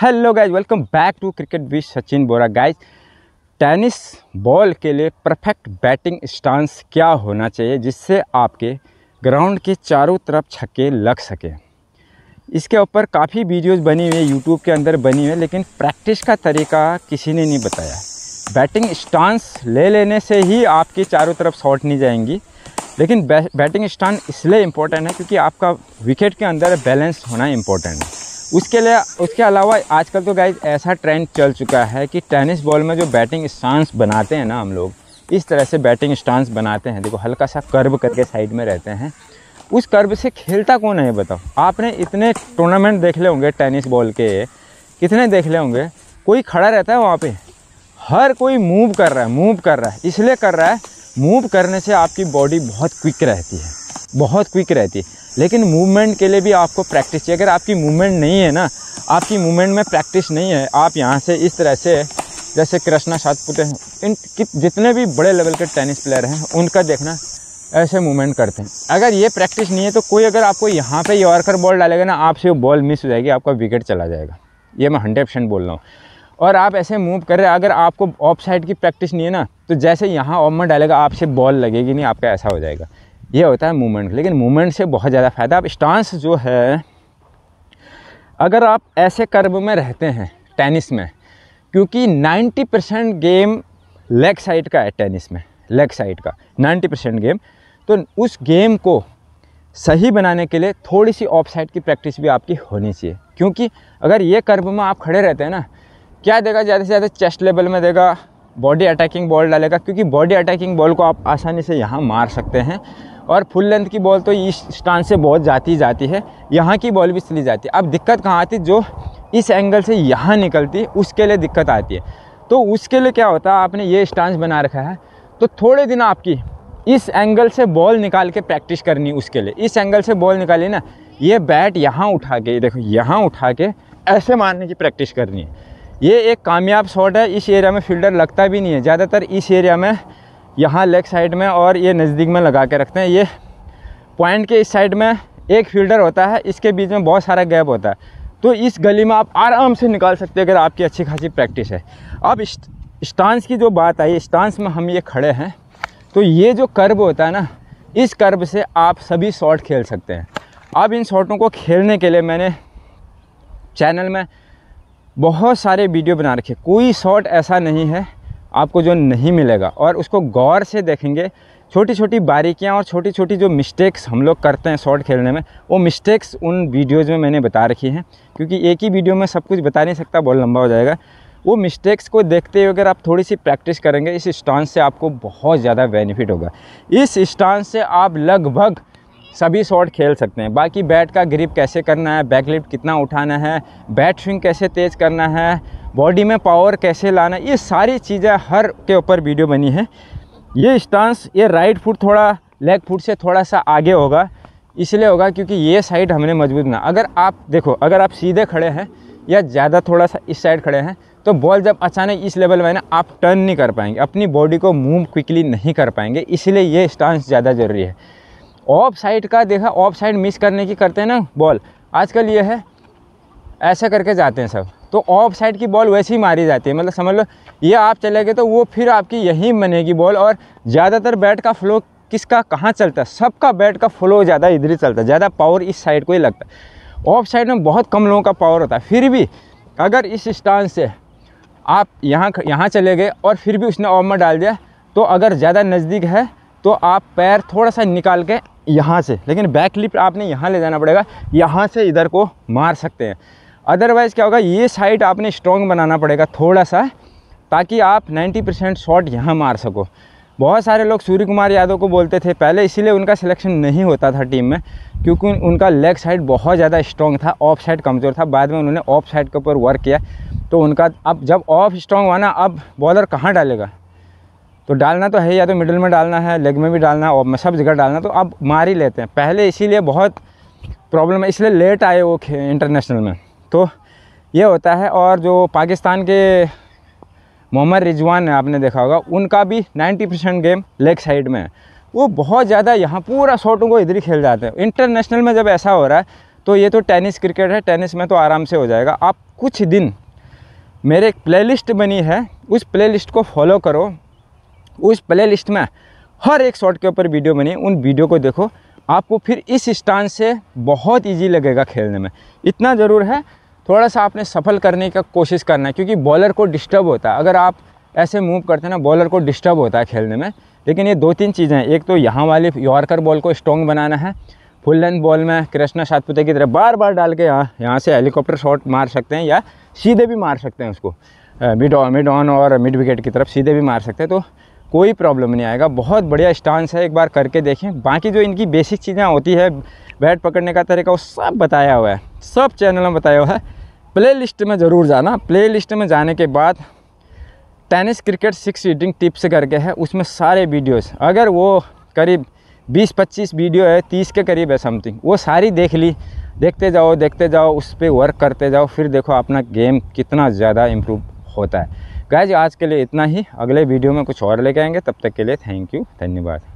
hello guys welcome back to cricket with Sachin Bora guys tennis ball के लिए perfect batting stance क्या होना चाहिए जिससे आपके ग्राउंड के चारों तरफ छक्के लग सके इसके ऊपर काफ़ी वीडियोस बनी हुई है यूट्यूब के अंदर बनी हुई है लेकिन प्रैक्टिस का तरीका किसी ने नहीं बताया बैटिंग स्टांस ले लेने से ही आपके चारों तरफ शॉट नहीं जाएंगी लेकिन बैटिंग स्टांस इसलिए इम्पोर्टेंट है क्योंकि आपका विकेट के अंदर बैलेंस होना इम्पोर्टेंट है उसके लिए उसके अलावा आजकल तो गाइज ऐसा ट्रेंड चल चुका है कि टेनिस बॉल में जो बैटिंग स्टांस बनाते हैं ना हम लोग इस तरह से बैटिंग स्टांस बनाते हैं देखो हल्का सा कर्व करके साइड में रहते हैं उस कर्व से खेलता कौन है बताओ आपने इतने टूर्नामेंट देख ले होंगे टेनिस बॉल के कितने देख ले होंगे कोई खड़ा रहता है वहाँ पे हर कोई मूव कर रहा है मूव कर रहा है इसलिए कर रहा है मूव करने से आपकी बॉडी बहुत क्विक रहती है बहुत क्विक रहती है लेकिन मूवमेंट के लिए भी आपको प्रैक्टिस चाहिए अगर आपकी मूवमेंट नहीं है ना आपकी मूवमेंट में प्रैक्टिस नहीं है आप यहाँ से इस तरह से जैसे कृष्णा सातपुते हैं इन जितने भी बड़े लेवल के टेनिस प्लेयर हैं उनका देखना ऐसे मूवमेंट करते हैं अगर ये प्रैक्टिस नहीं है तो कोई अगर आपको यहाँ पे यॉर्कर बॉल डालेगा ना आपसे वो बॉल मिस हो जाएगी आपका विकेट चला जाएगा ये मैं हंड्रेड परसेंट बोल रहा हूँ और आप ऐसे मूव कर रहे हैं अगर आपको ऑफ साइड की प्रैक्टिस नहीं है ना तो जैसे यहाँ ऑफ में डालेगा आपसे बॉल लगेगी नहीं आपका ऐसा हो जाएगा ये होता है मूवमेंट लेकिन मूवमेंट से बहुत ज़्यादा फ़ायदा आप स्टांस जो है अगर आप ऐसे कर्व में रहते हैं टेनिस में क्योंकि 90 परसेंट गेम लेग साइड का है टेनिस में लेग साइड का 90 परसेंट गेम तो उस गेम को सही बनाने के लिए थोड़ी सी ऑफ साइड की प्रैक्टिस भी आपकी होनी चाहिए क्योंकि अगर ये कर्व में आप खड़े रहते हैं ना क्या देगा ज़्यादा से ज़्यादा चेस्ट लेवल में देगा बॉडी अटैकिंग बॉल डालेगा क्योंकि बॉडी अटैकिंग बॉल को आप आसानी से यहाँ मार सकते हैं और फुल लेंथ की बॉल तो इस स्टांड से बहुत जाती जाती है यहाँ की बॉल भी चली जाती है अब दिक्कत कहाँ आती जो इस एंगल से यहाँ निकलती उसके लिए दिक्कत आती है तो उसके लिए क्या होता है आपने ये स्टांस बना रखा है तो थोड़े दिन आपकी इस एंगल से बॉल निकाल के प्रैक्टिस करनी उसके लिए इस एंगल से बॉल निकाली ना ये बैट यहाँ उठा के देखो यहाँ उठा के ऐसे मारने की प्रैक्टिस करनी है ये एक कामयाब शॉट है इस एरिया में फील्डर लगता भी नहीं है ज़्यादातर इस एरिया में यहाँ लेग साइड में और ये नज़दीक में लगा के रखते हैं ये पॉइंट के इस साइड में एक फील्डर होता है इसके बीच में बहुत सारा गैप होता है तो इस गली में आप आराम से निकाल सकते हैं अगर आपकी अच्छी खासी प्रैक्टिस है अब स्टांस की जो बात आई स्टांस में हम ये खड़े हैं तो ये जो कर्ब होता है ना इस कर्ब से आप सभी शॉट खेल सकते हैं अब इन शॉटों को खेलने के लिए मैंने चैनल में बहुत सारे वीडियो बना रखे कोई शॉट ऐसा नहीं है आपको जो नहीं मिलेगा और उसको गौर से देखेंगे छोटी छोटी बारीकियाँ और छोटी छोटी जो मिस्टेक्स हम लोग करते हैं शॉर्ट खेलने में वो मिस्टेक्स उन वीडियोज़ में मैंने बता रखी हैं क्योंकि एक ही वीडियो में सब कुछ बता नहीं सकता बहुत लंबा हो जाएगा वो मिस्टेक्स को देखते हुए अगर आप थोड़ी सी प्रैक्टिस करेंगे इस स्टांस से आपको बहुत ज़्यादा बेनिफिट होगा इस स्टांस से आप लगभग सभी शॉट खेल सकते हैं बाकी बैट का ग्रिप कैसे करना है बैकलिफ्ट कितना उठाना है बैट स्विंग कैसे तेज़ करना है बॉडी में पावर कैसे लाना ये सारी चीज़ें हर के ऊपर वीडियो बनी है ये स्टांस ये राइट फुट थोड़ा लेग फुट से थोड़ा सा आगे होगा इसलिए होगा क्योंकि ये साइड हमने मजबूत ना अगर आप देखो अगर आप सीधे खड़े हैं या ज़्यादा थोड़ा सा इस साइड खड़े हैं तो बॉल जब अचानक इस लेवल में ना आप टर्न नहीं कर पाएंगे अपनी बॉडी को मूव क्विकली नहीं कर पाएंगे इसलिए ये स्टांस ज़्यादा ज़रूरी है ऑफ साइड का देखा ऑफ साइड मिस करने की करते हैं ना बॉल आजकल ये है ऐसा करके जाते हैं सब तो ऑफ साइड की बॉल वैसे ही मारी जाती है मतलब समझ लो ये आप चले गए तो वो फिर आपकी यहीं बनेगी बॉल और ज़्यादातर बैट का फ्लो किसका कहाँ चलता है सबका बैट का फ्लो ज़्यादा इधर ही चलता है ज़्यादा पावर इस साइड को ही लगता है ऑफ साइड में बहुत कम लोगों का पावर होता है फिर भी अगर इस स्टांस से आप यहाँ यहाँ चले गए और फिर भी उसने ऑफ में डाल दिया तो अगर ज़्यादा नज़दीक है तो आप पैर थोड़ा सा निकाल के यहाँ से लेकिन बैक लिफ्ट आपने यहाँ ले जाना पड़ेगा यहाँ से इधर को मार सकते हैं अदरवाइज़ क्या होगा ये साइड आपने स्ट्रॉन्ग बनाना पड़ेगा थोड़ा सा ताकि आप 90 परसेंट शॉट यहाँ मार सको बहुत सारे लोग सूर्य कुमार यादव को बोलते थे पहले इसीलिए उनका सिलेक्शन नहीं होता था टीम में क्योंकि उनका लेग साइड बहुत ज़्यादा स्ट्रॉन्ग था ऑफ साइड कमज़ोर था बाद में उन्होंने ऑफ साइड के ऊपर वर्क किया तो उनका अब जब ऑफ स्ट्रॉन्ग हुआ ना अब बॉलर कहाँ डालेगा तो डालना तो है या तो मिडल में डालना है लेग में भी डालना है ऑफ में सब जगह डालना तो अब मार ही लेते हैं पहले इसीलिए बहुत प्रॉब्लम है इसलिए लेट आए वो इंटरनेशनल में तो ये होता है और जो पाकिस्तान के मोहम्मद रिजवान है आपने देखा होगा उनका भी 90 परसेंट गेम लेग साइड में है वो बहुत ज़्यादा यहाँ पूरा शॉटों को इधर ही खेल जाते हैं इंटरनेशनल में जब ऐसा हो रहा है तो ये तो टेनिस क्रिकेट है टेनिस में तो आराम से हो जाएगा आप कुछ दिन मेरे एक प्ले बनी है उस प्ले को फॉलो करो उस प्ले में हर एक शॉट के ऊपर वीडियो बनी उन वीडियो को देखो आपको फिर इस स्टांस से बहुत इजी लगेगा खेलने में इतना ज़रूर है थोड़ा सा आपने सफल करने का कोशिश करना है क्योंकि बॉलर को डिस्टर्ब होता है अगर आप ऐसे मूव करते हैं ना बॉलर को डिस्टर्ब होता है खेलने में लेकिन ये दो तीन चीज़ें हैं एक तो यहाँ वाली यॉर्कर बॉल को स्ट्रॉन्ग बनाना है फुल लेंथ बॉल में कृष्णा सातपुते की तरफ बार बार डाल के यहाँ यहाँ से हेलीकॉप्टर शॉट मार सकते हैं या सीधे भी मार सकते हैं उसको मिड मिड ऑन और मिड विकेट की तरफ सीधे भी मार सकते हैं तो कोई प्रॉब्लम नहीं आएगा बहुत बढ़िया स्टांस है एक बार करके देखें बाकी जो इनकी बेसिक चीज़ें होती है बैट पकड़ने का तरीका वो सब बताया हुआ है सब चैनल में बताया हुआ है प्ले लिस्ट में ज़रूर जाना प्ले लिस्ट में जाने के बाद tennis cricket six reading tips करके है उसमें सारे वीडियोस अगर वो करीब 20-25 वीडियो है 30 के करीब है समथिंग वो सारी देख ली देखते जाओ देखते जाओ उस पर वर्क करते जाओ फिर देखो अपना गेम कितना ज़्यादा इम्प्रूव होता है गाय जी आज के लिए इतना ही अगले वीडियो में कुछ और लेके आएंगे तब तक के लिए थैंक यू धन्यवाद